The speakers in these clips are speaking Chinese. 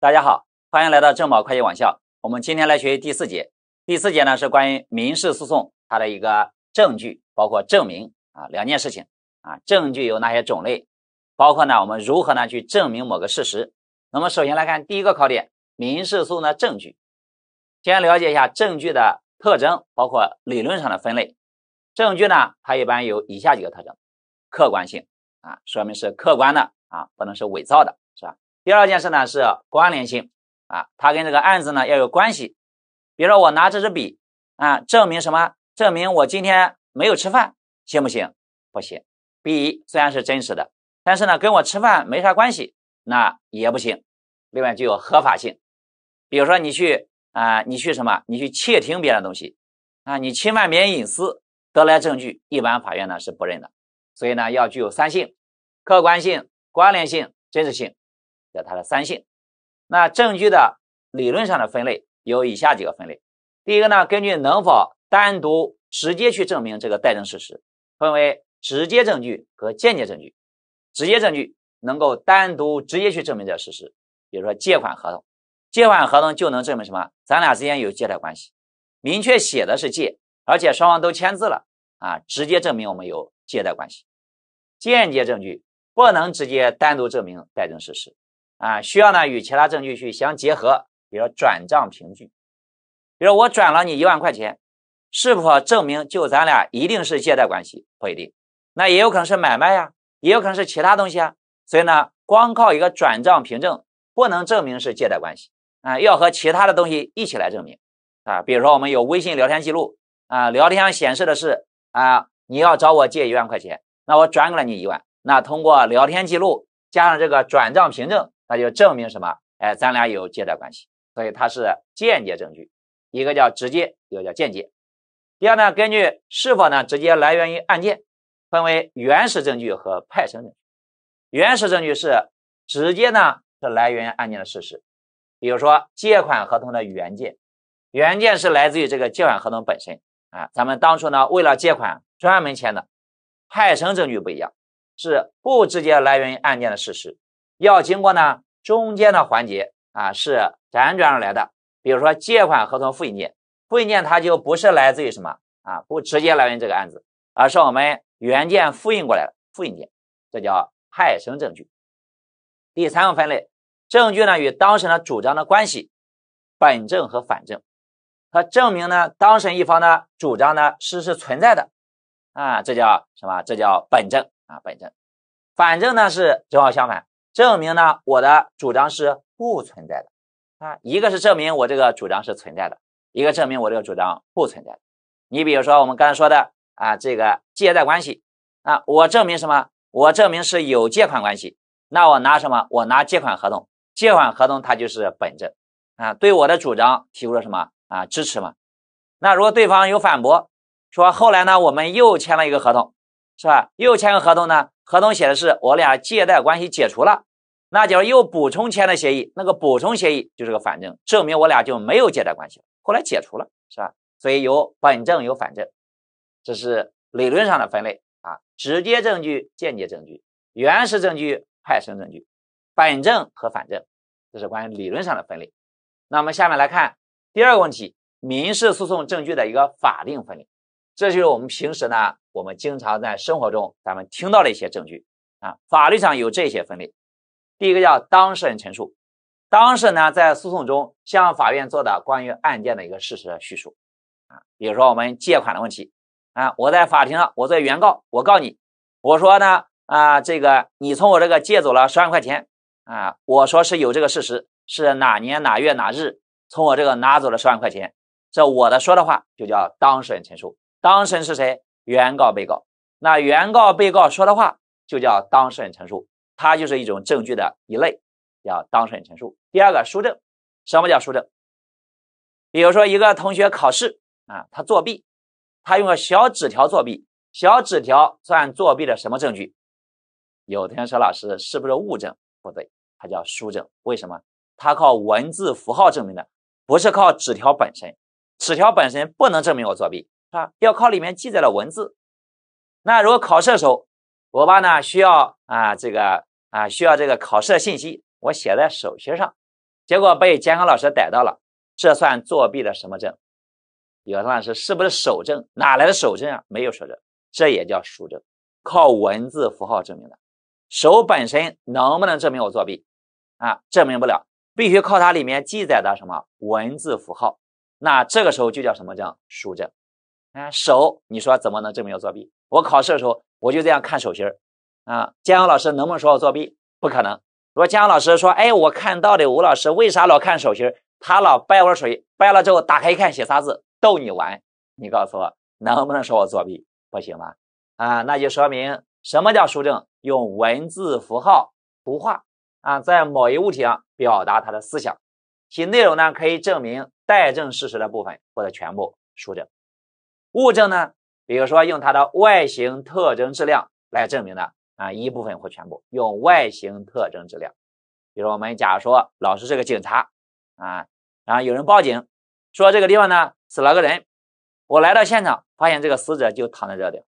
大家好，欢迎来到正保会计网校。我们今天来学习第四节。第四节呢是关于民事诉讼它的一个证据，包括证明啊两件事情啊。证据有哪些种类？包括呢我们如何呢去证明某个事实？那么首先来看第一个考点：民事诉讼的证据。先了解一下证据的特征，包括理论上的分类。证据呢它一般有以下几个特征：客观性啊，说明是客观的啊，不能是伪造的。第二件事呢是关联性啊，它跟这个案子呢要有关系。比如说我拿这支笔啊，证明什么？证明我今天没有吃饭，行不行？不行。笔虽然是真实的，但是呢跟我吃饭没啥关系，那也不行。另外具有合法性，比如说你去啊，你去什么？你去窃听别人的东西啊，你侵犯别人隐私得来证据，一般法院呢是不认的。所以呢要具有三性：客观性、关联性、真实性。叫它的三性。那证据的理论上的分类有以下几个分类。第一个呢，根据能否单独直接去证明这个待证事实，分为直接证据和间接证据。直接证据能够单独直接去证明这个事实，比如说借款合同，借款合同就能证明什么？咱俩之间有借贷关系，明确写的是借，而且双方都签字了啊，直接证明我们有借贷关系。间接证据不能直接单独证明待证事实。啊，需要呢与其他证据去相结合，比如转账凭据，比如我转了你一万块钱，是否证明就咱俩一定是借贷关系？不一定，那也有可能是买卖呀，也有可能是其他东西啊。所以呢，光靠一个转账凭证不能证明是借贷关系啊，要和其他的东西一起来证明啊。比如说我们有微信聊天记录啊，聊天上显示的是啊你要找我借一万块钱，那我转给了你一万，那通过聊天记录加上这个转账凭证。那就证明什么？哎，咱俩有借贷关系，所以它是间接证据。一个叫直接，一个叫间接。第二呢，根据是否呢直接来源于案件，分为原始证据和派生证据。原始证据是直接呢是来源于案件的事实，比如说借款合同的原件，原件是来自于这个借款合同本身啊。咱们当初呢为了借款专门签的。派生证据不一样，是不直接来源于案件的事实，要经过呢。中间的环节啊，是辗转而来的。比如说借款合同复印件，复印件它就不是来自于什么啊，不直接来源于这个案子，而是我们原件复印过来的复印件，这叫派生证据。第三个分类，证据呢与当事人主张的关系，本证和反证。它证明呢当事人一方的主张呢是是存在的，啊，这叫什么？这叫本证啊，本证。反正呢是正好相反。证明呢？我的主张是不存在的啊。一个是证明我这个主张是存在的，一个证明我这个主张不存在的。你比如说我们刚才说的啊，这个借贷关系啊，我证明什么？我证明是有借款关系。那我拿什么？我拿借款合同。借款合同它就是本证啊，对我的主张提供了什么啊支持嘛。那如果对方有反驳，说后来呢我们又签了一个合同，是吧？又签个合同呢？合同写的是我俩借贷关系解除了。那假如又补充签的协议，那个补充协议就是个反证，证明我俩就没有借贷关系了。后来解除了，是吧？所以有本证有反证，这是理论上的分类啊。直接证据、间接证据、原始证据、派生证据、本证和反证，这是关于理论上的分类。那我们下面来看第二个问题：民事诉讼证据的一个法定分类。这就是我们平时呢，我们经常在生活中咱们听到的一些证据啊。法律上有这些分类。第一个叫当事人陈述，当事人呢在诉讼中向法院做的关于案件的一个事实的叙述，啊，比如说我们借款的问题，啊，我在法庭上，我作为原告，我告你，我说呢，啊，这个你从我这个借走了十万块钱，啊，我说是有这个事实，是哪年哪月哪日从我这个拿走了十万块钱，这我的说的话就叫当事人陈述，当事人是谁？原告、被告，那原告、被告说的话就叫当事人陈述。它就是一种证据的一类，叫当事人陈述。第二个，书证，什么叫书证？比如说一个同学考试啊，他作弊，他用小纸条作弊，小纸条算作弊的什么证据？有同学说老师，是不是物证？不对，它叫书证。为什么？它靠文字符号证明的，不是靠纸条本身。纸条本身不能证明我作弊，是吧？要靠里面记载的文字。那如果考试的时候，我吧呢需要啊这个。啊，需要这个考试的信息，我写在手心上，结果被监考老师逮到了，这算作弊的什么证？有的老师是不是手证？哪来的手证啊？没有手证，这也叫书证，靠文字符号证明的。手本身能不能证明我作弊？啊，证明不了，必须靠它里面记载的什么文字符号。那这个时候就叫什么证？书证。啊，手你说怎么能证明我作弊？我考试的时候我就这样看手心啊，建阳老师能不能说我作弊？不可能。如果建宏老师说，哎，我看到的吴老师为啥老看手心？他老掰我手机，掰了之后打开一看，写仨字，逗你玩。你告诉我，能不能说我作弊？不行吧？啊，那就说明什么叫书证？用文字符号、图画啊，在某一物体上表达他的思想，其内容呢可以证明待证事实的部分或者全部书证。物证呢，比如说用它的外形特征、质量来证明的。啊，一部分或全部用外形特征质量，比如我们假如说老师是个警察啊，然后有人报警说这个地方呢死了个人，我来到现场发现这个死者就躺在这里，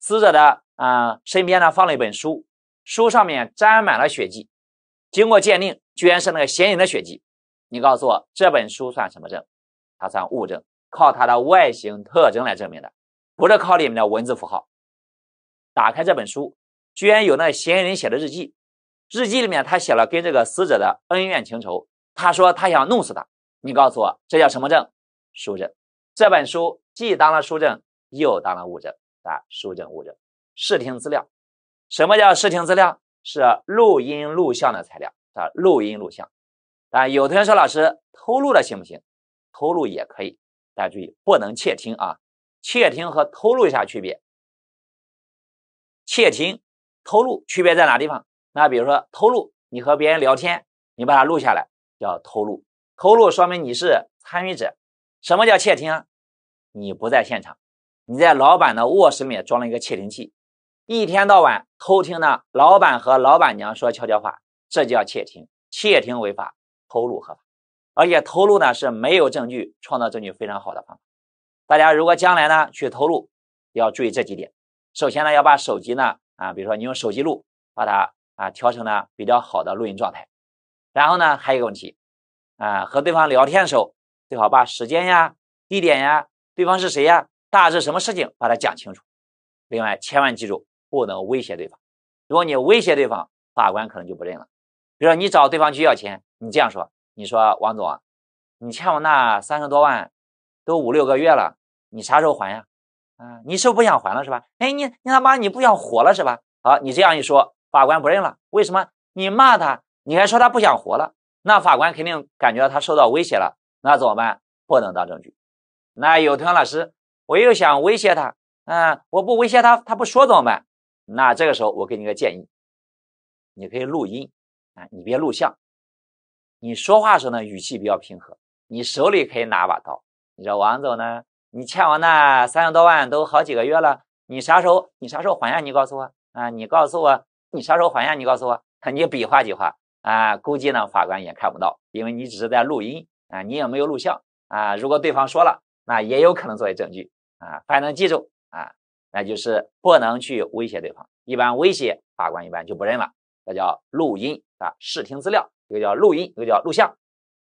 死者的啊身边呢放了一本书，书上面沾满了血迹，经过鉴定居然是那个嫌疑人的血迹，你告诉我这本书算什么证？它算物证，靠它的外形特征来证明的，不是靠里面的文字符号，打开这本书。居然有那嫌疑人写的日记，日记里面他写了跟这个死者的恩怨情仇，他说他想弄死他。你告诉我这叫什么证？书证。这本书既当了书证，又当了物证啊。书证、物证、视听资料。什么叫视听资料？是录音录像的材料啊。录音录像。啊，有同学说老师偷录的行不行？偷录也可以，大家注意不能窃听啊。窃听和偷录有啥区别？窃听。偷录区别在哪地方？那比如说偷录，你和别人聊天，你把它录下来叫偷录。偷录说明你是参与者。什么叫窃听？你不在现场，你在老板的卧室里面装了一个窃听器，一天到晚偷听呢，老板和老板娘说悄悄话，这叫窃听。窃听违法，偷录合法。而且偷录呢是没有证据，创造证据非常好的方法。大家如果将来呢去偷录，要注意这几点。首先呢要把手机呢。啊，比如说你用手机录，把它啊调成了比较好的录音状态。然后呢，还有一个问题，啊和对方聊天的时候，最好把时间呀、地点呀、对方是谁呀、大致什么事情，把它讲清楚。另外，千万记住不能威胁对方。如果你威胁对方，法官可能就不认了。比如说你找对方去要钱，你这样说，你说王总，你欠我那三十多万，都五六个月了，你啥时候还呀？啊，你是不是不想还了是吧？哎，你你他妈你不想活了是吧？好，你这样一说，法官不认了，为什么？你骂他，你还说他不想活了，那法官肯定感觉他受到威胁了，那怎么办？不能当证据。那有同学老师，我又想威胁他，啊，我不威胁他，他不说怎么办？那这个时候我给你个建议，你可以录音啊，你别录像。你说话时候呢，语气比较平和，你手里可以拿把刀。你说王总呢？你欠我那三十多万都好几个月了，你啥时候你啥时候还呀？你告诉我啊，你告诉我你啥时候还呀？你告诉我，你比划几划啊，估计呢法官也看不到，因为你只是在录音啊，你也没有录像啊。如果对方说了，那也有可能作为证据啊，家能记住啊，那就是不能去威胁对方，一般威胁法官一般就不认了。这叫录音啊，视听资料一个叫录音，一个叫录像，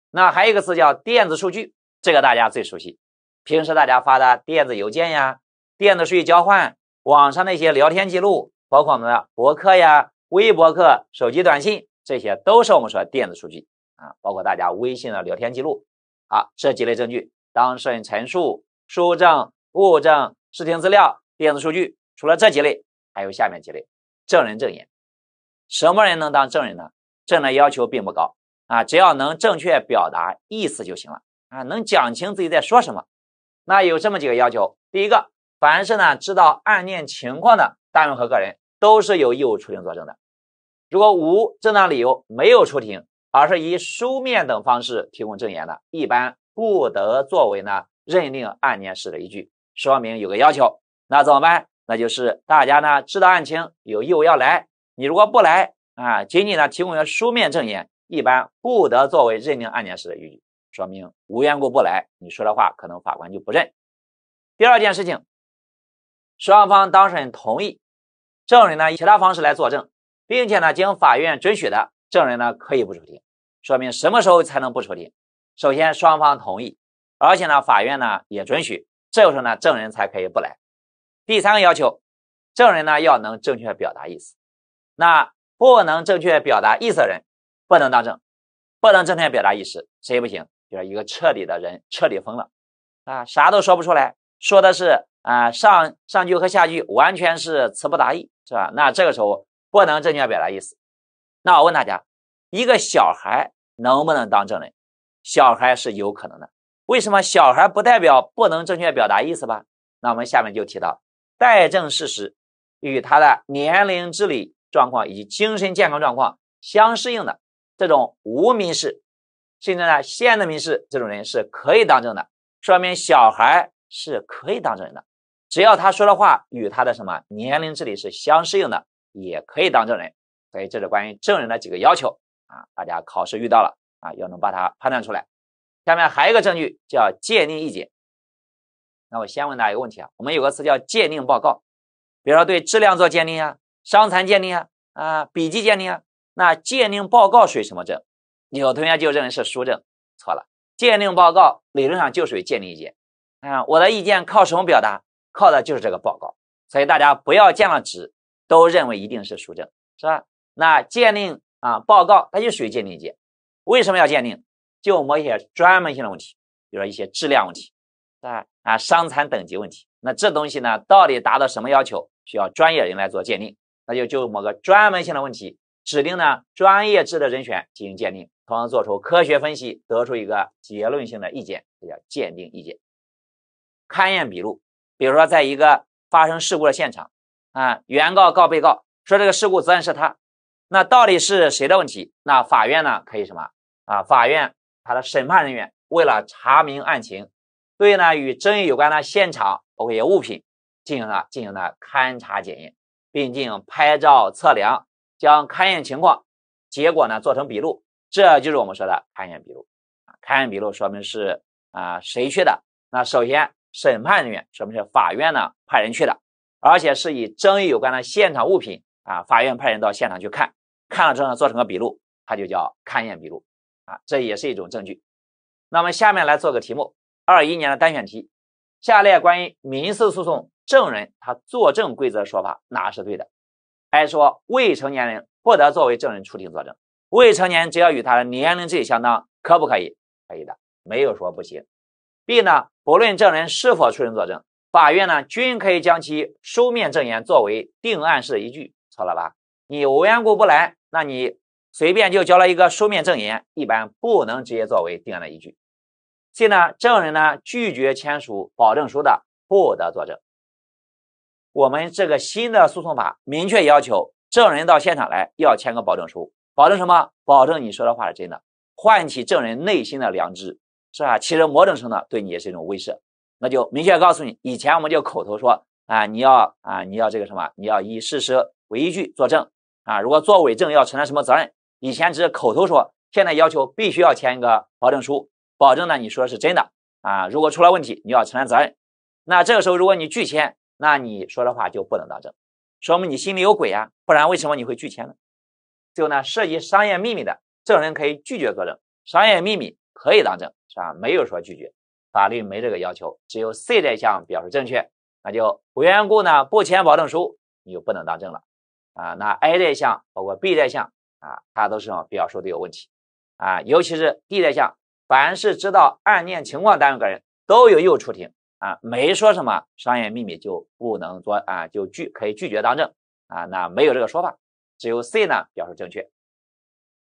那还有一个词叫电子数据，这个大家最熟悉。平时大家发的电子邮件呀，电子数据交换，网上那些聊天记录，包括我们的博客呀、微博客、手机短信，这些都是我们说的电子数据啊。包括大家微信的聊天记录，好，这几类证据：当事人陈述、书证、物证、视听资料、电子数据。除了这几类，还有下面几类：证人证言。什么人能当证人呢？证人要求并不高啊，只要能正确表达意思就行了啊，能讲清自己在说什么。那有这么几个要求，第一个，凡是呢知道案件情况的单位和个人，都是有义务出庭作证的。如果无正当理由没有出庭，而是以书面等方式提供证言的，一般不得作为呢认定案件事实的依据。说明有个要求，那怎么办？那就是大家呢知道案情，有义务要来。你如果不来啊，仅仅呢提供一个书面证言，一般不得作为认定案件事实的依据。说明无缘故不来，你说的话可能法官就不认。第二件事情，双方当事人同意，证人呢以其他方式来作证，并且呢经法院准许的证人呢可以不出庭。说明什么时候才能不出庭？首先双方同意，而且呢法院呢也准许，这个时候呢证人才可以不来。第三个要求，证人呢要能正确表达意思，那不能正确表达意思的人不能当证，不能正确表达意思谁也不行。一个彻底的人，彻底疯了，啊，啥都说不出来，说的是啊上上句和下句完全是词不达意，是吧？那这个时候不能正确表达意思。那我问大家，一个小孩能不能当证人？小孩是有可能的，为什么？小孩不代表不能正确表达意思吧？那我们下面就提到，待证事实与他的年龄智力状况以及精神健康状况相适应的这种无民事。甚至呢，现的民事这种人是可以当证的，说明小孩是可以当证人的，只要他说的话与他的什么年龄智力是相适应的，也可以当证人。所以这是关于证人的几个要求啊，大家考试遇到了啊，要能把它判断出来。下面还有一个证据叫鉴定意见，那我先问大家一个问题啊，我们有个词叫鉴定报告，比如说对质量做鉴定啊，伤残鉴定啊，啊，笔迹鉴定啊，那鉴定报告属于什么证？有同学就认为是书证错了，鉴定报告理论上就属于鉴定意见。嗯，我的意见靠什么表达？靠的就是这个报告。所以大家不要见了纸都认为一定是书证，是吧？那鉴定啊，报告它就属于鉴定意见。为什么要鉴定？就某些专门性的问题，比如说一些质量问题，对吧？啊，伤残等级问题，那这东西呢，到底达到什么要求需要专业人来做鉴定？那就就某个专门性的问题，指定呢专业制的人选进行鉴定。同样做出科学分析，得出一个结论性的意见，这叫鉴定意见。勘验笔录，比如说在一个发生事故的现场，啊，原告告被告说这个事故责任是他，那到底是谁的问题？那法院呢可以什么啊？法院他的审判人员为了查明案情，对呢与争议有关的现场包括一些物品进行了进行了勘查检验，并进行拍照测量，将勘验情况结果呢做成笔录。这就是我们说的勘验笔录啊，勘验笔录说明是啊谁去的？那首先审判人员说明是法院呢派人去的，而且是以争议有关的现场物品啊，法院派人到现场去看，看了之后呢做成个笔录，它就叫勘验笔录啊，这也是一种证据。那么下面来做个题目，二一年的单选题，下列关于民事诉讼证人他作证规则说法哪是对的？A 说未成年人不得作为证人出庭作证。未成年只要与他的年龄自己相当，可不可以？可以的，没有说不行。B 呢？不论证人是否出庭作证，法院呢均可以将其书面证言作为定案的依据，错了吧？你无缘故不来，那你随便就交了一个书面证言，一般不能直接作为定案的依据。C 呢？证人呢拒绝签署保证书的，不得作证。我们这个新的诉讼法明确要求，证人到现场来要签个保证书。保证什么？保证你说的话是真的，唤起证人内心的良知，是吧？其实某种程度上对你也是一种威慑。那就明确告诉你，以前我们就口头说啊，你要啊，你要这个什么，你要以事实为依据作证啊。如果作伪证要承担什么责任？以前只是口头说，现在要求必须要签一个保证书，保证呢你说的是真的啊。如果出了问题，你要承担责任。那这个时候，如果你拒签，那你说的话就不能当证，说明你心里有鬼啊，不然为什么你会拒签呢？就呢涉及商业秘密的证人可以拒绝作证，商业秘密可以当证，是吧？没有说拒绝，法律没这个要求。只有 C 这项表述正确，那就无缘故呢不签保证书，你就不能当证了啊。那 A 这项包括 B 这项啊，它都是表述的有问题啊。尤其是 D 这项，凡是知道案件情况单位个人都有义务出庭啊，没说什么商业秘密就不能做啊，就拒可以拒绝当证啊，那没有这个说法。只有 C 呢表示正确。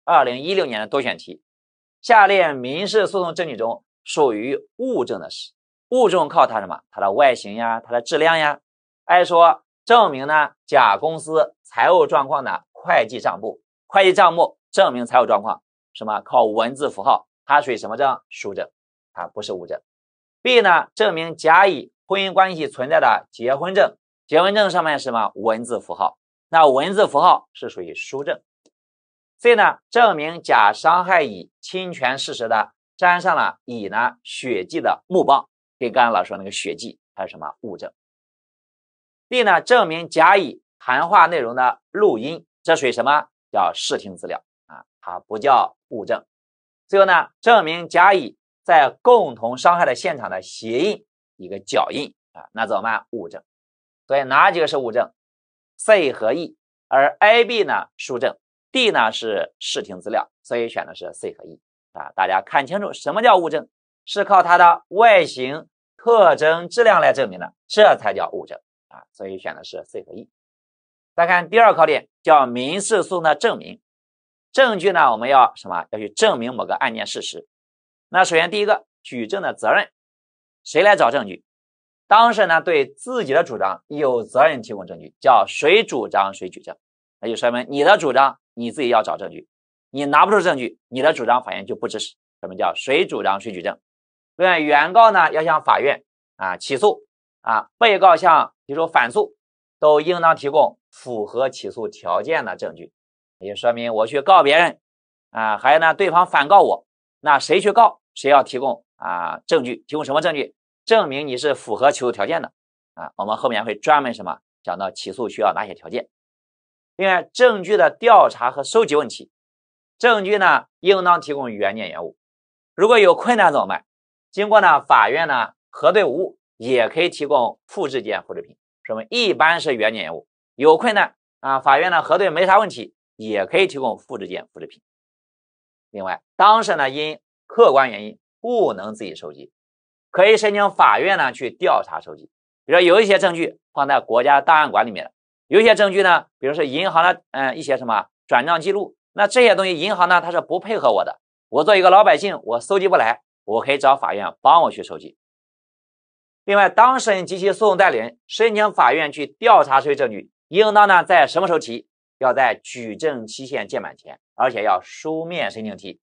二零一六年的多选题，下列民事诉讼证据中属于物证的是？物证靠它什么？它的外形呀，它的质量呀。A 说证明呢甲公司财务状况的会计账簿，会计账目证明财务状况什么？靠文字符号，它属于什么证？书证，它不是物证。B 呢证明甲乙婚姻关系存在的结婚证，结婚证上面什么？文字符号。那文字符号是属于书证。C 呢，证明甲伤害乙侵权事实的，粘上了乙呢血迹的木棒，跟刚才老师说那个血迹，它是什么物证？D 呢，证明甲乙谈话内容的录音，这属于什么？叫视听资料啊，它不叫物证。最后呢，证明甲乙在共同伤害的现场的鞋印，一个脚印啊，那怎么办？物证。所以哪几个是物证？C 和 E，而 A、B 呢，书证；D 呢是视听资料，所以选的是 C 和 E 啊。大家看清楚，什么叫物证？是靠它的外形特征、质量来证明的，这才叫物证啊。所以选的是 C 和 E。再看第二考点，叫民事诉讼的证明。证据呢，我们要什么？要去证明某个案件事实。那首先第一个，举证的责任，谁来找证据？当事人呢对自己的主张有责任提供证据，叫谁主张谁举证，那就说明你的主张你自己要找证据，你拿不出证据，你的主张法院就不支持。什么叫谁主张谁举证？另外，原告呢要向法院啊起诉啊，被告向提出反诉，都应当提供符合起诉条件的证据。也说明我去告别人啊，还有呢对方反告我，那谁去告谁要提供啊证据？提供什么证据？证明你是符合起诉条件的啊，我们后面会专门什么讲到起诉需要哪些条件。另外，证据的调查和收集问题，证据呢应当提供原件原物，如果有困难怎么办？经过呢法院呢核对无误，也可以提供复制件复制品。说明一般是原件原物，有困难啊，法院呢核对没啥问题，也可以提供复制件复制品。另外，当事人呢因客观原因不能自己收集。可以申请法院呢去调查收集，比如说有一些证据放在国家档案馆里面了，有些证据呢，比如是银行的，嗯，一些什么转账记录，那这些东西银行呢它是不配合我的，我做一个老百姓，我搜集不来，我可以找法院帮我去收集。另外，当事人及其诉讼代理人申请法院去调查收集证据，应当呢在什么时候提？要在举证期限届满前，而且要书面申请提。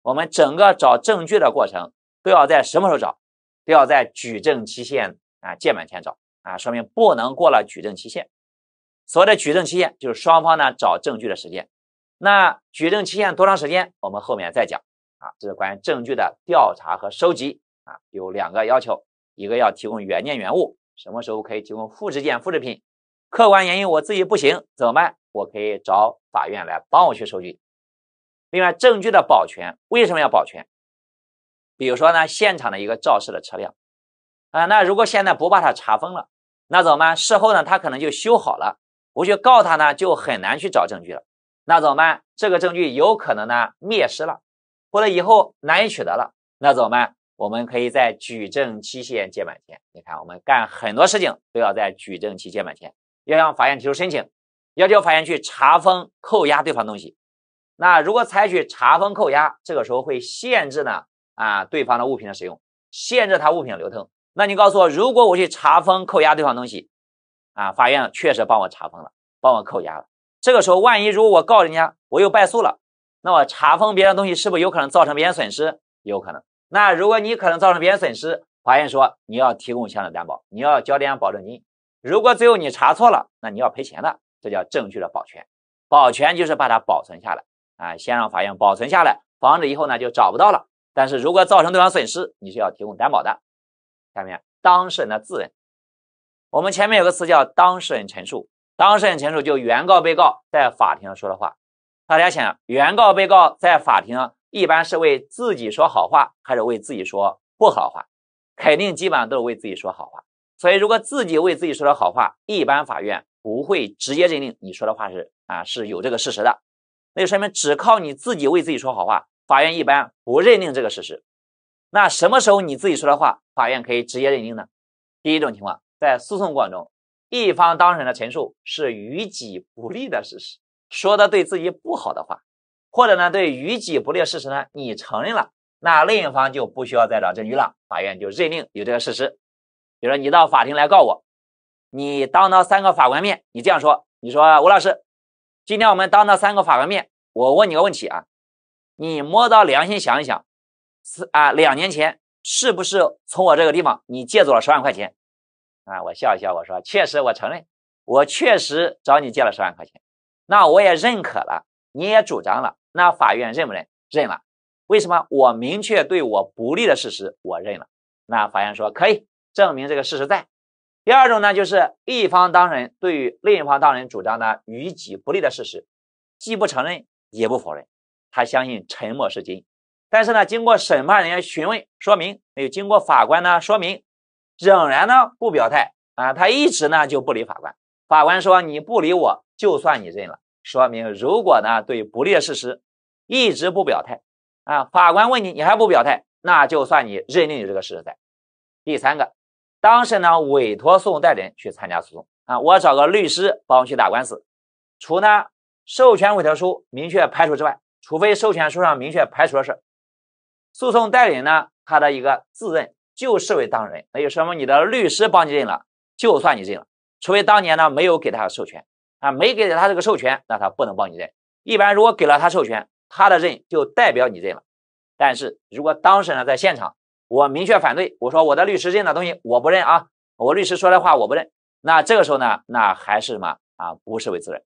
我们整个找证据的过程都要在什么时候找？要在举证期限啊届满前找啊，说明不能过了举证期限。所谓的举证期限就是双方呢找证据的时间。那举证期限多长时间？我们后面再讲啊。这是关于证据的调查和收集啊，有两个要求，一个要提供原件原物，什么时候可以提供复制件复制品？客观原因我自己不行怎么办？我可以找法院来帮我去收集。另外，证据的保全为什么要保全？比如说呢，现场的一个肇事的车辆，啊，那如果现在不把它查封了，那怎么办？事后呢，他可能就修好了，不去告他呢，就很难去找证据了。那怎么办？这个证据有可能呢灭失了，或者以后难以取得了。那怎么办？我们可以在举证期限届满前，你看，我们干很多事情都要在举证期届满前，要向法院提出申请，要求法院去查封、扣押对方东西。那如果采取查封、扣押，这个时候会限制呢？啊，对方的物品的使用，限制他物品的流通。那你告诉我，如果我去查封、扣押对方东西，啊，法院确实帮我查封了，帮我扣押了。这个时候，万一如果我告人家，我又败诉了，那我查封别人东西是不是有可能造成别人损失？有可能。那如果你可能造成别人损失，法院说你要提供相应的担保，你要交点保证金。如果最后你查错了，那你要赔钱的。这叫证据的保全，保全就是把它保存下来，啊，先让法院保存下来，防止以后呢就找不到了。但是如果造成对方损失，你是要提供担保的。下面当事人的自认，我们前面有个词叫当事人陈述，当事人陈述就原告、被告在法庭上说的话。大家想，原告、被告在法庭上一般是为自己说好话，还是为自己说不好话？肯定基本上都是为自己说好话。所以，如果自己为自己说的好话，一般法院不会直接认定你说的话是啊是有这个事实的。那就说明只靠你自己为自己说好话。法院一般不认定这个事实。那什么时候你自己说的话，法院可以直接认定呢？第一种情况，在诉讼过程中，一方当事人的陈述是于己不利的事实，说的对自己不好的话，或者呢，对于己不利的事实呢，你承认了，那另一方就不需要再找证据了，法院就认定有这个事实。比如说，你到法庭来告我，你当着三个法官面，你这样说，你说吴老师，今天我们当着三个法官面，我问你个问题啊。你摸到良心想一想，是啊，两年前是不是从我这个地方你借走了十万块钱？啊，我笑一笑，我说确实，我承认，我确实找你借了十万块钱。那我也认可了，你也主张了，那法院认不认？认了。为什么？我明确对我不利的事实，我认了。那法院说可以证明这个事实在。第二种呢，就是一方当事人对于另一方当事人主张的于己不利的事实，既不承认也不否认。他相信沉默是金，但是呢，经过审判人员询问、说明，没有经过法官呢说明，仍然呢不表态啊，他一直呢就不理法官。法官说你不理我，就算你认了。说明如果呢对不利的事实一直不表态啊，法官问你，你还不表态，那就算你认定你这个事实在。第三个，当事人呢委托诉讼代理人去参加诉讼啊，我找个律师帮我去打官司。除呢授权委托书明确排除之外。除非授权书上明确排除的是诉讼代理人呢，他的一个自认就视为当事人，那就说明你的律师帮你认了，就算你认了。除非当年呢没有给他授权啊，没给他这个授权，那他不能帮你认。一般如果给了他授权，他的认就代表你认了。但是如果当事人在现场，我明确反对我说我的律师认的东西我不认啊，我律师说的话我不认，那这个时候呢，那还是什么啊？不视为自认。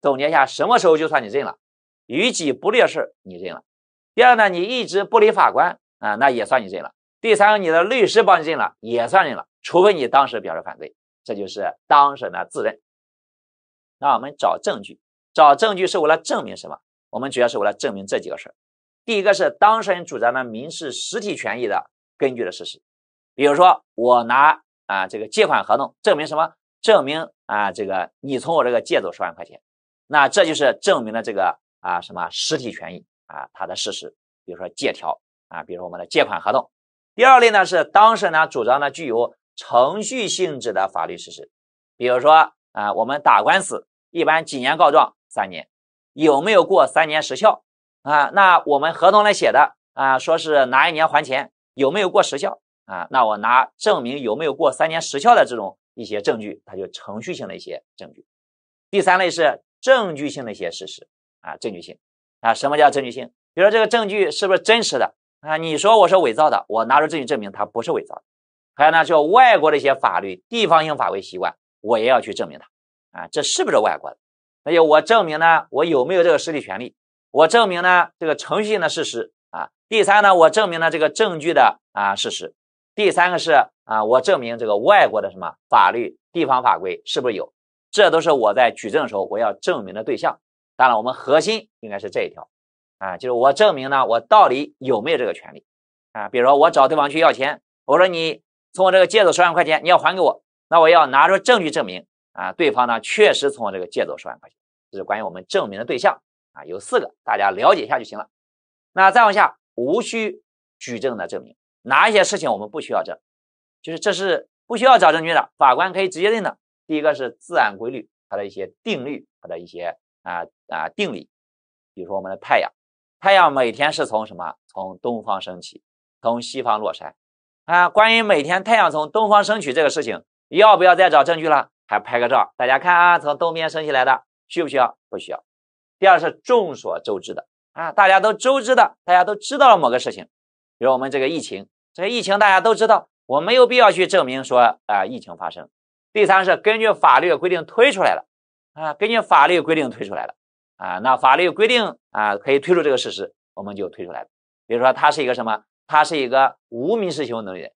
总结一下，什么时候就算你认了？于己不利的事你认了，第二呢，你一直不理法官啊，那也算你认了。第三个，你的律师帮你认了，也算认了，除非你当时表示反对，这就是当事人的自认。那我们找证据，找证据是为了证明什么？我们主要是为了证明这几个事儿。第一个是当事人主张的民事实体权益的根据的事实，比如说我拿啊这个借款合同证明什么？证明啊这个你从我这个借走十万块钱，那这就是证明了这个。啊，什么实体权益啊，它的事实，比如说借条啊，比如说我们的借款合同。第二类呢是当事人呢主张呢具有程序性质的法律事实，比如说啊，我们打官司一般几年告状三年，有没有过三年时效啊？那我们合同里写的啊，说是哪一年还钱，有没有过时效啊？那我拿证明有没有过三年时效的这种一些证据，它就程序性的一些证据。第三类是证据性的一些事实。啊，证据性啊，什么叫证据性？比如说这个证据是不是真实的？啊，你说我是伪造的，我拿出证据证明它不是伪造的。还有呢，就外国的一些法律、地方性法规、习惯，我也要去证明它。啊，这是不是外国的？那就我证明呢，我有没有这个实体权利？我证明呢，这个程序性的事实啊。第三呢，我证明了这个证据的啊事实。第三个是啊，我证明这个外国的什么法律、地方法规是不是有？这都是我在举证的时候我要证明的对象。当然，我们核心应该是这一条，啊，就是我证明呢，我到底有没有这个权利，啊，比如说我找对方去要钱，我说你从我这个借走十万块钱，你要还给我，那我要拿出证据证明，啊，对方呢确实从我这个借走十万块钱，这是关于我们证明的对象，啊，有四个，大家了解一下就行了。那再往下，无需举证的证明，哪一些事情我们不需要证，就是这是不需要找证据的，法官可以直接认的。第一个是自然规律，它的一些定律，它的一些。啊啊定理，比如说我们的太阳，太阳每天是从什么？从东方升起，从西方落山。啊，关于每天太阳从东方升起这个事情，要不要再找证据了？还拍个照，大家看啊，从东边升起来的，需不需要？不需要。第二是众所周知的啊，大家都周知的，大家都知道了某个事情，比如我们这个疫情，这个疫情大家都知道，我没有必要去证明说啊疫情发生。第三是根据法律规定推出来的。啊，根据法律规定推出来的啊，那法律规定啊可以推出这个事实，我们就推出来了。比如说，他是一个什么？他是一个无民事行为能力人，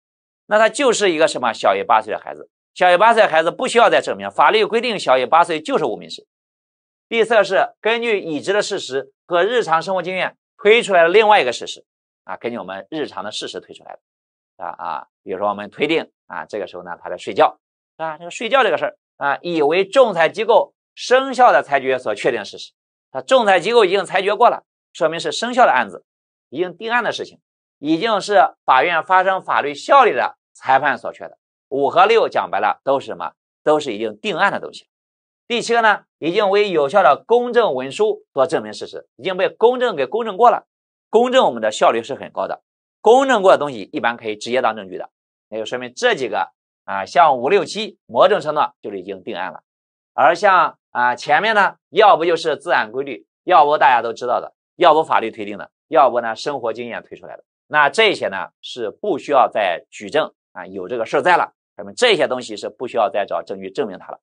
那他就是一个什么？小于八岁的孩子。小于八岁的孩子不需要再证明，法律规定小于八岁就是无民事。第四个是根据已知的事实和日常生活经验推出来的另外一个事实啊，根据我们日常的事实推出来的啊啊，比如说我们推定啊，这个时候呢他在睡觉，啊，这个睡觉这个事儿啊，以为仲裁机构。生效的裁决所确定事实，他仲裁机构已经裁决过了，说明是生效的案子，已经定案的事情，已经是法院发生法律效力的裁判所确的。五和六讲白了都是什么？都是已经定案的东西。第七个呢，已经为有效的公证文书所证明事实，已经被公证给公证过了。公证我们的效率是很高的，公证过的东西一般可以直接当证据的，那就说明这几个啊，像五六七某种程度就是已经定案了，而像。啊，前面呢，要不就是自然规律，要不大家都知道的，要不法律推定的，要不呢生活经验推出来的。那这些呢是不需要再举证啊，有这个事儿在了，那么这些东西是不需要再找证据证明它了。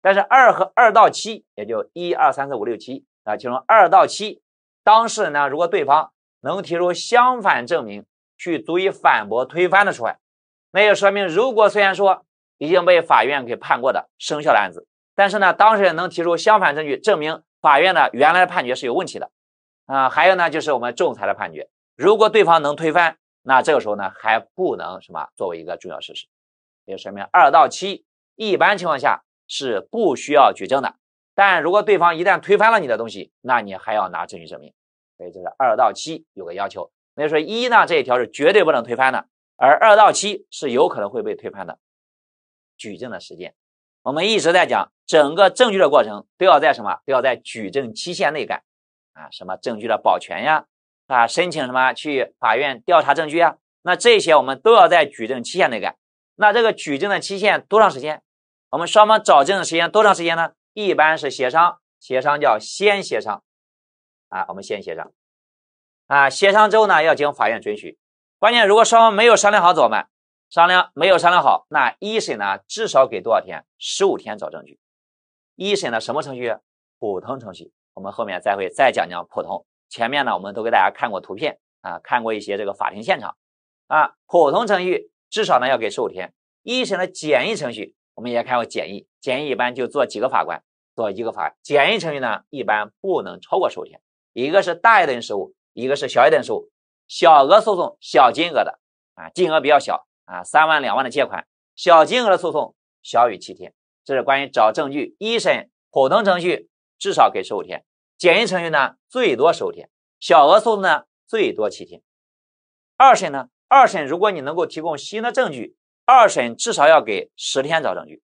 但是二和二到七，也就一二三四五六七啊，其中二到七，当事人呢如果对方能提出相反证明，去足以反驳推翻的除外，那就说明如果虽然说已经被法院给判过的生效的案子。但是呢，当事人能提出相反证据证明法院呢原来的判决是有问题的，啊，还有呢就是我们仲裁的判决，如果对方能推翻，那这个时候呢还不能什么作为一个重要事实，也就说明二到七一般情况下是不需要举证的，但如果对方一旦推翻了你的东西，那你还要拿证据证明，所以这是二到七有个要求，所以说一呢这一条是绝对不能推翻的，而二到七是有可能会被推翻的，举证的时间，我们一直在讲。整个证据的过程都要在什么都要在举证期限内干啊？什么证据的保全呀？啊，申请什么去法院调查证据啊？那这些我们都要在举证期限内干。那这个举证的期限多长时间？我们双方找证的时间多长时间呢？一般是协商，协商叫先协商啊，我们先协商啊，协商之后呢要经法院准许。关键如果双方没有商量好怎么办？商量没有商量好，那一审呢至少给多少天？十五天找证据。一审的什么程序？普通程序，我们后面再会再讲讲普通。前面呢，我们都给大家看过图片啊，看过一些这个法庭现场啊。普通程序至少呢要给十五天。一审的简易程序，我们也看过简易，简易一般就做几个法官，做一个法简易程序呢，一般不能超过十五天，一个是大于等于十五，一个是小于等于十五。小额诉讼、小金额的啊，金额比较小啊，三万、两万的借款，小金额的诉讼，小于七天。这是关于找证据，一审普通程序至少给十五天，简易程序呢最多十五天，小额诉讼呢最多七天。二审呢，二审如果你能够提供新的证据，二审至少要给十天找证据。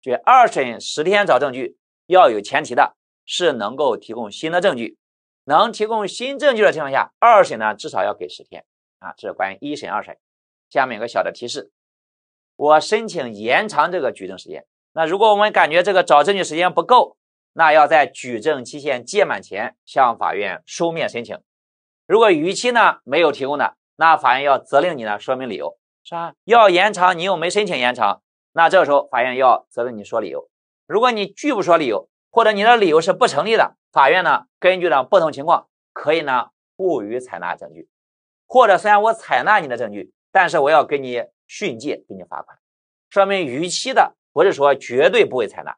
就二审十天找证据要有前提的，是能够提供新的证据，能提供新证据的情况下，二审呢至少要给十天啊。这是关于一审二审。下面有个小的提示，我申请延长这个举证时间。那如果我们感觉这个找证据时间不够，那要在举证期限届满前向法院书面申请。如果逾期呢没有提供的，那法院要责令你呢说明理由，是吧？要延长你又没申请延长，那这个时候法院要责令你说理由。如果你拒不说理由，或者你的理由是不成立的，法院呢根据呢不同情况，可以呢不予采纳证据，或者虽然我采纳你的证据，但是我要给你训诫，给你罚款，说明逾期的。不是说绝对不会采纳，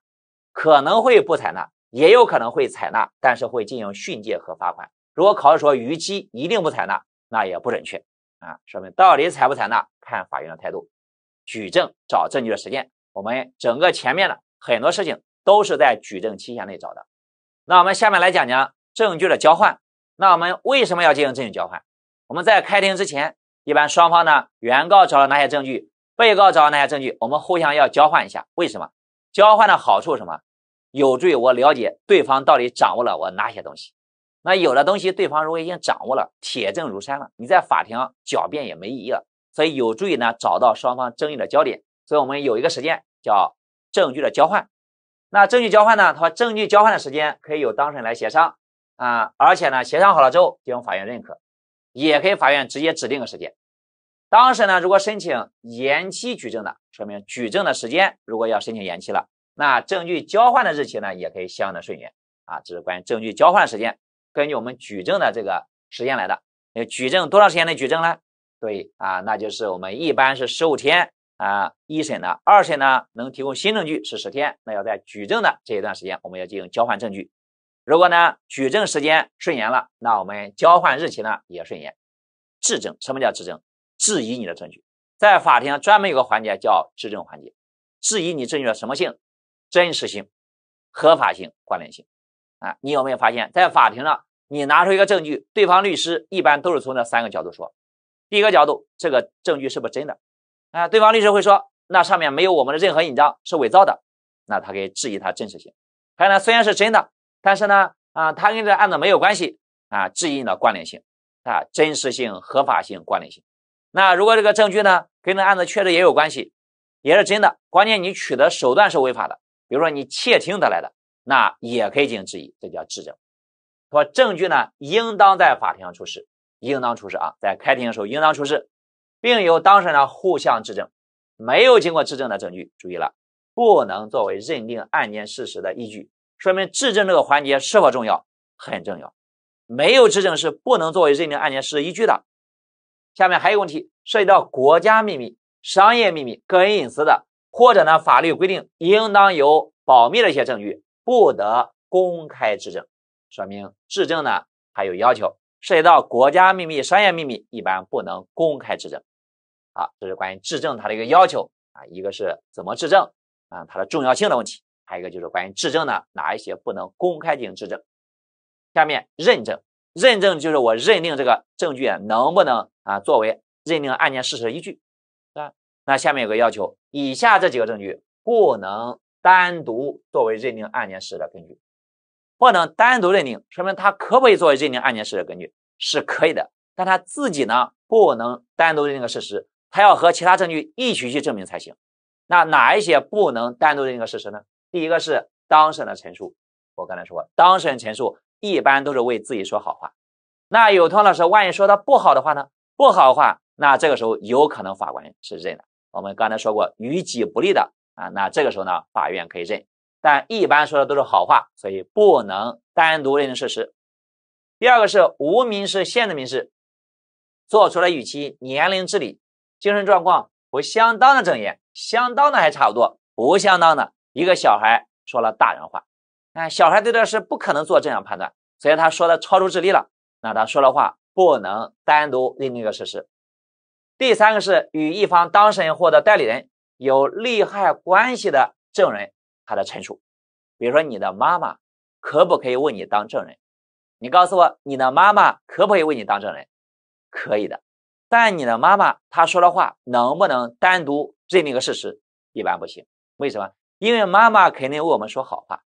可能会不采纳，也有可能会采纳，但是会进行训诫和罚款。如果考试说逾期一定不采纳，那也不准确啊！说明到底采不采纳，看法院的态度。举证找证据的时间，我们整个前面的很多事情都是在举证期限内找的。那我们下面来讲讲证据的交换。那我们为什么要进行证据交换？我们在开庭之前，一般双方呢，原告找了哪些证据？被告找到那些证据？我们互相要交换一下。为什么？交换的好处什么？有助于我了解对方到底掌握了我哪些东西。那有的东西对方如果已经掌握了，铁证如山了，你在法庭狡辩也没意义了。所以有助于呢找到双方争议的焦点。所以我们有一个时间叫证据的交换。那证据交换呢？他说证据交换的时间可以由当事人来协商啊，而且呢协商好了之后经法院认可，也可以法院直接指定个时间。当事人呢，如果申请延期举证的，说明举证的时间如果要申请延期了，那证据交换的日期呢，也可以相应的顺延啊。这是关于证据交换时间，根据我们举证的这个时间来的。那举证多长时间的举证呢？对啊，那就是我们一般是十五天啊。一审的，二审呢，能提供新证据是十天。那要在举证的这一段时间，我们要进行交换证据。如果呢，举证时间顺延了，那我们交换日期呢也顺延。质证，什么叫质证？质疑你的证据，在法庭上专门有个环节叫质证环节，质疑你证据的什么性？真实性、合法性、关联性。啊，你有没有发现，在法庭上你拿出一个证据，对方律师一般都是从那三个角度说。第一个角度，这个证据是不是真的？啊，对方律师会说那上面没有我们的任何印章，是伪造的，那他可以质疑它真实性。还有呢，虽然是真的，但是呢，啊，它跟这案子没有关系啊，质疑你的关联性啊，真实性、合法性、关联性。那如果这个证据呢，跟这案子确实也有关系，也是真的，关键你取得手段是违法的，比如说你窃听得来的，那也可以进行质疑，这叫质证。说证据呢，应当在法庭上出示，应当出示啊，在开庭的时候应当出示，并由当事人呢互相质证。没有经过质证的证据，注意了，不能作为认定案件事实的依据。说明质证这个环节是否重要？很重要，没有质证是不能作为认定案件事实依据的。下面还有问题，涉及到国家秘密、商业秘密、个人隐私的，或者呢法律规定应当有保密的一些证据，不得公开质证。说明质证呢还有要求，涉及到国家秘密、商业秘密，一般不能公开质证。好，这是关于质证它的一个要求啊，一个是怎么质证啊，它的重要性的问题，还有一个就是关于质证呢哪一些不能公开进行质证。下面认证。认证就是我认定这个证据啊，能不能啊作为认定案件事实的依据，是吧？那下面有个要求，以下这几个证据不能单独作为认定案件事实的根据，不能单独认定，说明它可不可以作为认定案件事实的根据？是可以的，但它自己呢不能单独认定个事实，它要和其他证据一起去证明才行。那哪一些不能单独认定个事实呢？第一个是当事人的陈述，我刚才说当事人陈述。一般都是为自己说好话，那有同学说，万一说的不好的话呢？不好的话，那这个时候有可能法官是认的。我们刚才说过，于己不利的啊，那这个时候呢，法院可以认。但一般说的都是好话，所以不能单独认定事实。第二个是无民事限制民事，做出了与其年龄、智力、精神状况不相当的证言，相当的还差不多，不相当的，一个小孩说了大人话。那小孩对这事不可能做这样判断，所以他说的超出智力了。那他说的话不能单独认定一个事实。第三个是与一方当事人或者代理人有利害关系的证人，他的陈述。比如说，你的妈妈可不可以为你当证人？你告诉我，你的妈妈可不可以为你当证人？可以的，但你的妈妈她说的话能不能单独认定个事实？一般不行。为什么？因为妈妈肯定为我们说好话。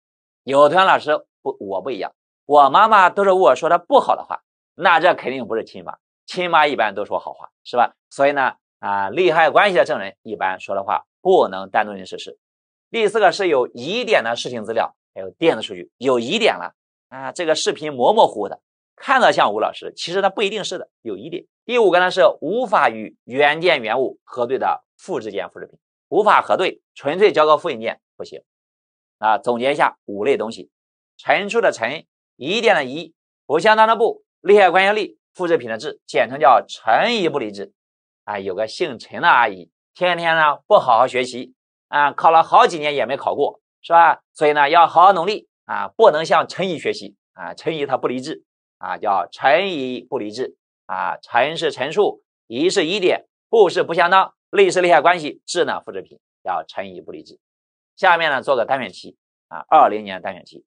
有同学老师不，我不一样，我妈妈都是我说的不好的话，那这肯定不是亲妈，亲妈一般都说好话，是吧？所以呢，啊，利害关系的证人一般说的话不能单独证实。第四个是有疑点的事情资料，还有电子数据有疑点了啊，这个视频模模糊糊的，看着像吴老师，其实它不一定是的，有疑点。第五个呢是无法与原件原物核对的复制件复制品，无法核对，纯粹交个复印件不行。啊，总结一下五类东西：陈述的陈，疑点的疑，不相当的不，利害关系利，复制品的制，简称叫陈疑不离制。啊，有个姓陈的阿姨，天天呢不好好学习，啊，考了好几年也没考过，是吧？所以呢要好好努力啊，不能向陈姨学习啊。陈姨她不理智，啊，叫陈疑不离制。啊，陈是陈述，疑是疑点，不是不相当，利是利害关系，制呢复制品，叫陈疑不离制。下面呢做个单选题啊，二零年单选题。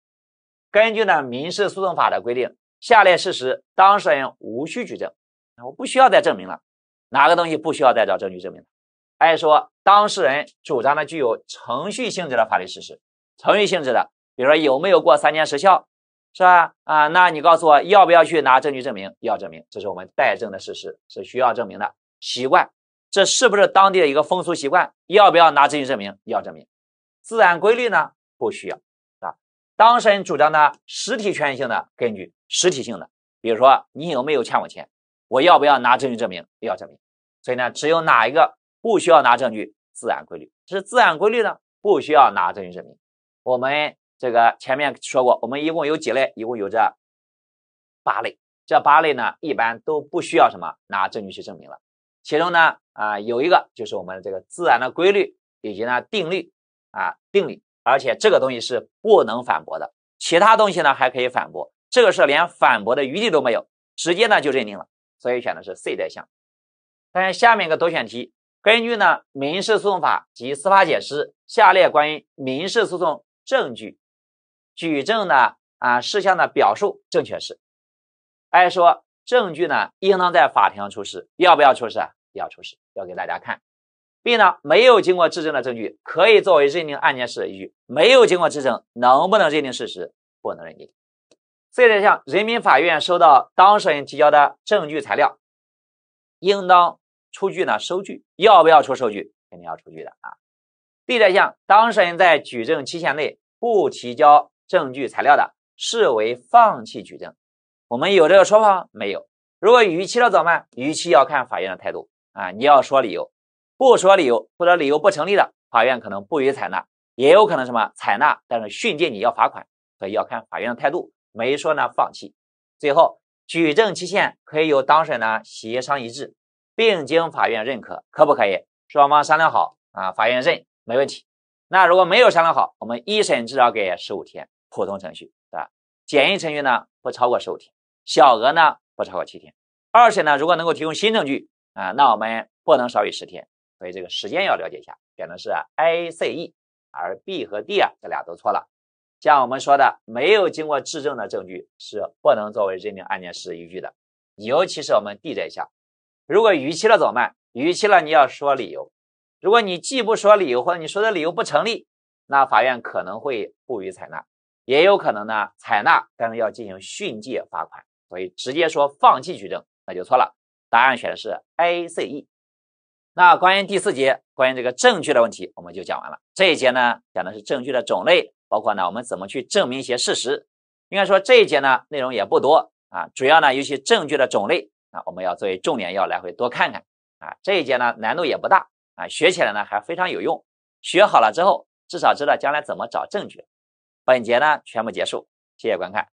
根据呢民事诉讼法的规定，下列事实当事人无需举证我不需要再证明了。哪个东西不需要再找证据证明？哎，说当事人主张的具有程序性质的法律事实，程序性质的，比如说有没有过三年时效，是吧？啊，那你告诉我要不要去拿证据证明？要证明，这是我们待证的事实是需要证明的习惯，这是不是当地的一个风俗习惯？要不要拿证据证明？要证明。自然规律呢不需要，啊，当事人主张的实体权益性的根据实体性的，比如说你有没有欠我钱，我要不要拿证据证明？要证明。所以呢，只有哪一个不需要拿证据？自然规律是自然规律呢，不需要拿证据证明。我们这个前面说过，我们一共有几类？一共有这八类。这八类呢，一般都不需要什么拿证据去证明了。其中呢，啊，有一个就是我们这个自然的规律以及呢定律。啊，定理，而且这个东西是不能反驳的，其他东西呢还可以反驳，这个是连反驳的余地都没有，直接呢就认定了，所以选的是 C 选项。看下面一个多选题，根据呢民事诉讼法及司法解释，下列关于民事诉讼证据举证的啊事项的表述正确是，哎说证据呢应当在法庭上出示，要不要出示？要出示，要给大家看。B 呢？没有经过质证的证据可以作为认定案件事实依据。没有经过质证，能不能认定事实？不能认定。C 选项，人民法院收到当事人提交的证据材料，应当出具呢收据。要不要出收据？肯定要出具的啊。D 选项，当事人在举证期限内不提交证据材料的，视为放弃举证。我们有这个说法吗？没有。如果逾期了怎么办？逾期要看法院的态度啊。你要说理由。不说理由或者理由不成立的，法院可能不予采纳，也有可能什么采纳，但是训诫你要罚款，所以要看法院的态度。没说呢，放弃。最后，举证期限可以由当事人呢协商一致，并经法院认可，可不可以？双方商量好啊，法院认没问题。那如果没有商量好，我们一审至少给十五天，普通程序是吧？简易程序呢不超过十五天，小额呢不超过七天。二审呢，如果能够提供新证据啊，那我们不能少于十天。所以这个时间要了解一下，选的是 A、C、E，而 B 和 D 啊，这俩都错了。像我们说的，没有经过质证的证据是不能作为认定案件事实依据的，尤其是我们 D 这一项，如果逾期了怎么办？逾期了你要说理由，如果你既不说理由，或者你说的理由不成立，那法院可能会不予采纳，也有可能呢采纳，但是要进行训诫、罚款。所以直接说放弃举证，那就错了。答案选的是 A、C、E。那关于第四节，关于这个证据的问题，我们就讲完了。这一节呢，讲的是证据的种类，包括呢，我们怎么去证明一些事实。应该说这一节呢，内容也不多啊，主要呢，尤其证据的种类啊，我们要作为重点要来回多看看啊。这一节呢，难度也不大啊，学起来呢还非常有用，学好了之后，至少知道将来怎么找证据。本节呢，全部结束，谢谢观看。